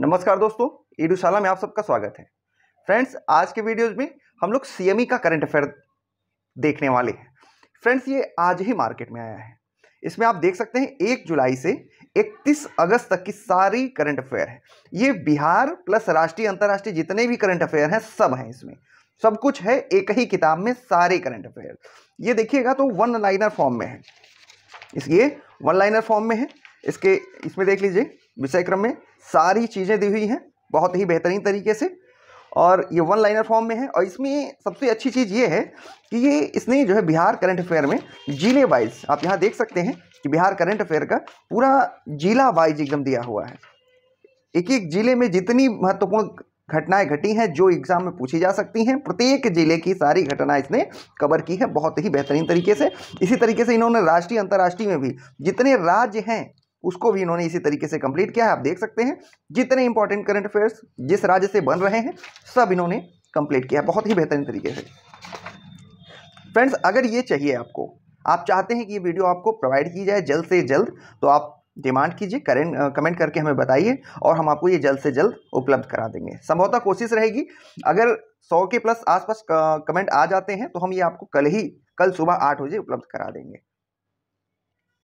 नमस्कार दोस्तों ईडूशाला में आप सबका स्वागत है फ्रेंड्स आज के वीडियोज में हम लोग सीएमई का करंट अफेयर देखने वाले हैं फ्रेंड्स ये आज ही मार्केट में आया है इसमें आप देख सकते हैं एक जुलाई से इकतीस अगस्त तक की सारी करंट अफेयर है ये बिहार प्लस राष्ट्रीय अंतर्राष्ट्रीय जितने भी करंट अफेयर हैं सब हैं इसमें सब कुछ है एक ही किताब में सारे करंट अफेयर ये देखिएगा तो वन लाइनर फॉर्म में है इसलिए वन लाइनर फॉर्म में है इसके इसमें देख लीजिए विषय क्रम में सारी चीज़ें दी हुई हैं बहुत ही बेहतरीन तरीके से और ये वन लाइनर फॉर्म में है और इसमें सबसे अच्छी चीज़ ये है कि ये इसने जो है बिहार करंट अफेयर में जिले वाइज आप यहाँ देख सकते हैं कि बिहार करंट अफेयर का पूरा जिला वाइज एकदम दिया हुआ है एक एक जिले में जितनी महत्वपूर्ण घटनाएं घटी हैं जो एग्जाम में पूछी जा सकती हैं प्रत्येक जिले की सारी घटना इसने कवर की है बहुत ही बेहतरीन तरीके से इसी तरीके से इन्होंने राष्ट्रीय अंतर्राष्ट्रीय में भी जितने राज्य हैं उसको भी इन्होंने इसी तरीके से कंप्लीट किया है आप देख सकते हैं जितने इंपॉर्टेंट करंट अफेयर्स जिस राज्य से बन रहे हैं सब इन्होंने कंप्लीट किया है बहुत ही बेहतरीन तरीके से फ्रेंड्स अगर ये चाहिए आपको आप चाहते हैं कि ये वीडियो आपको प्रोवाइड की जाए जल्द से जल्द तो आप डिमांड कीजिए करेंट कमेंट करके हमें बताइए और हम आपको ये जल्द से जल्द उपलब्ध करा देंगे संभवतः कोशिश रहेगी अगर सौ के प्लस आसपास कमेंट आ जाते हैं तो हम ये आपको कल ही कल सुबह आठ बजे उपलब्ध करा देंगे